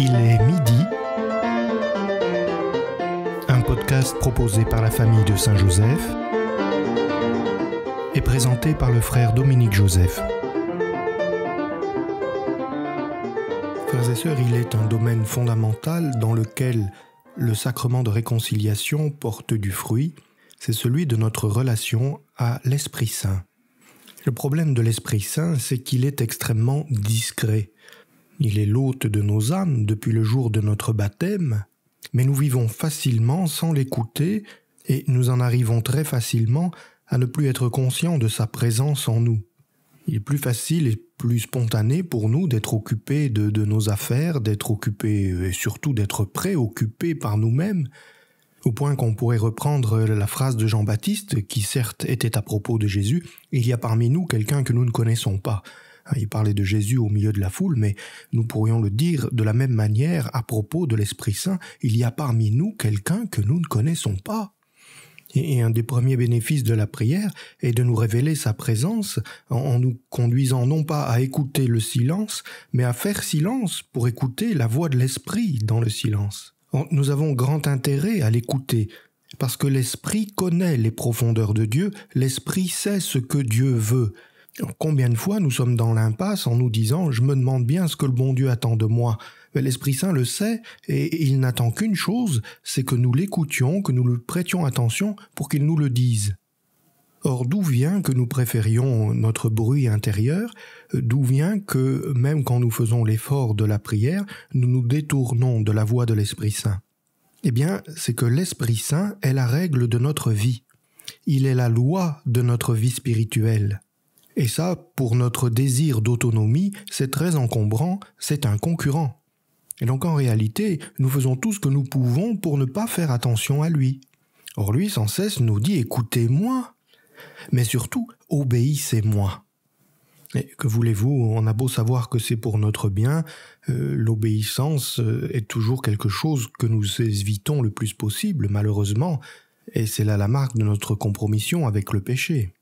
Il est midi. Un podcast proposé par la famille de Saint-Joseph et présenté par le frère Dominique Joseph. Frères et sœurs, il est un domaine fondamental dans lequel le sacrement de réconciliation porte du fruit, c'est celui de notre relation à l'Esprit Saint. Le problème de l'Esprit Saint, c'est qu'il est extrêmement discret il est l'hôte de nos âmes depuis le jour de notre baptême, mais nous vivons facilement sans l'écouter et nous en arrivons très facilement à ne plus être conscients de sa présence en nous. Il est plus facile et plus spontané pour nous d'être occupés de, de, nos affaires, d'être occupés et surtout d'être préoccupés par nous-mêmes, au point qu'on pourrait reprendre la phrase de Jean-Baptiste, qui certes était à propos de Jésus, Il y a parmi nous quelqu'un que nous ne connaissons pas. Ah, il parlait de Jésus au milieu de la foule, mais nous pourrions le dire de la même manière à propos de l'Esprit Saint. Il y a parmi nous quelqu'un que nous ne connaissons pas. Et un des premiers bénéfices de la prière est de nous révéler sa présence en nous conduisant non pas à écouter le silence, mais à faire silence pour écouter la voix de l'Esprit dans le silence. Nous avons grand intérêt à l'écouter, parce que l'Esprit connaît les profondeurs de Dieu, l'Esprit sait ce que Dieu veut, Combien de fois nous sommes dans l'impasse en nous disant je me demande bien ce que le bon Dieu attend de moi L'Esprit Saint le sait et il n'attend qu'une chose, c'est que nous l'écoutions, que nous lui prêtions attention pour qu'il nous le dise. Or d'où vient que nous préférions notre bruit intérieur, d'où vient que même quand nous faisons l'effort de la prière, nous nous détournons de la voix de l'Esprit Saint Eh bien, c'est que l'Esprit Saint est la règle de notre vie. Il est la loi de notre vie spirituelle. Et ça, pour notre désir d'autonomie, c'est très encombrant, c'est un concurrent. Et donc en réalité, nous faisons tout ce que nous pouvons pour ne pas faire attention à lui. Or lui, sans cesse, nous dit écoutez-moi, mais surtout obéissez-moi. Et que voulez-vous, on a beau savoir que c'est pour notre bien, euh, l'obéissance euh, est toujours quelque chose que nous évitons le plus possible, malheureusement, et c'est là la marque de notre compromission avec le péché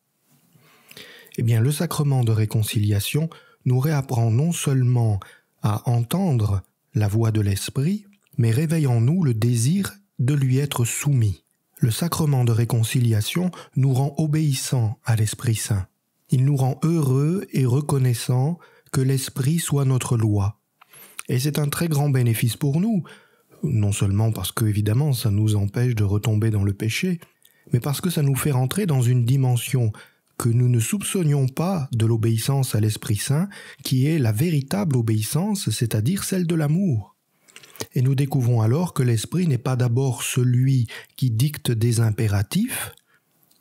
eh bien le sacrement de réconciliation nous réapprend non seulement à entendre la voix de l'Esprit, mais réveille en nous le désir de lui être soumis. Le sacrement de réconciliation nous rend obéissants à l'Esprit Saint. Il nous rend heureux et reconnaissants que l'Esprit soit notre loi. Et c'est un très grand bénéfice pour nous, non seulement parce que évidemment ça nous empêche de retomber dans le péché, mais parce que ça nous fait rentrer dans une dimension que nous ne soupçonnions pas de l'obéissance à l'Esprit Saint, qui est la véritable obéissance, c'est-à-dire celle de l'amour. Et nous découvrons alors que l'Esprit n'est pas d'abord celui qui dicte des impératifs,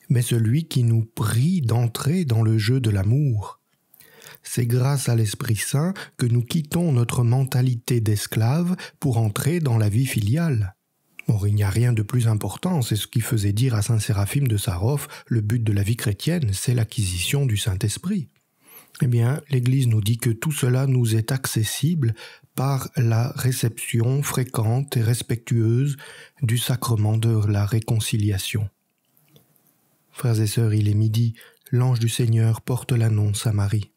mais celui qui nous prie d'entrer dans le jeu de l'amour. C'est grâce à l'Esprit Saint que nous quittons notre mentalité d'esclave pour entrer dans la vie filiale. Or, il n'y a rien de plus important, c'est ce qui faisait dire à Saint Séraphime de Sarov le but de la vie chrétienne, c'est l'acquisition du Saint-Esprit. Eh bien, l'Église nous dit que tout cela nous est accessible par la réception fréquente et respectueuse du sacrement de la réconciliation. Frères et sœurs, il est midi, l'ange du Seigneur porte l'annonce à Marie.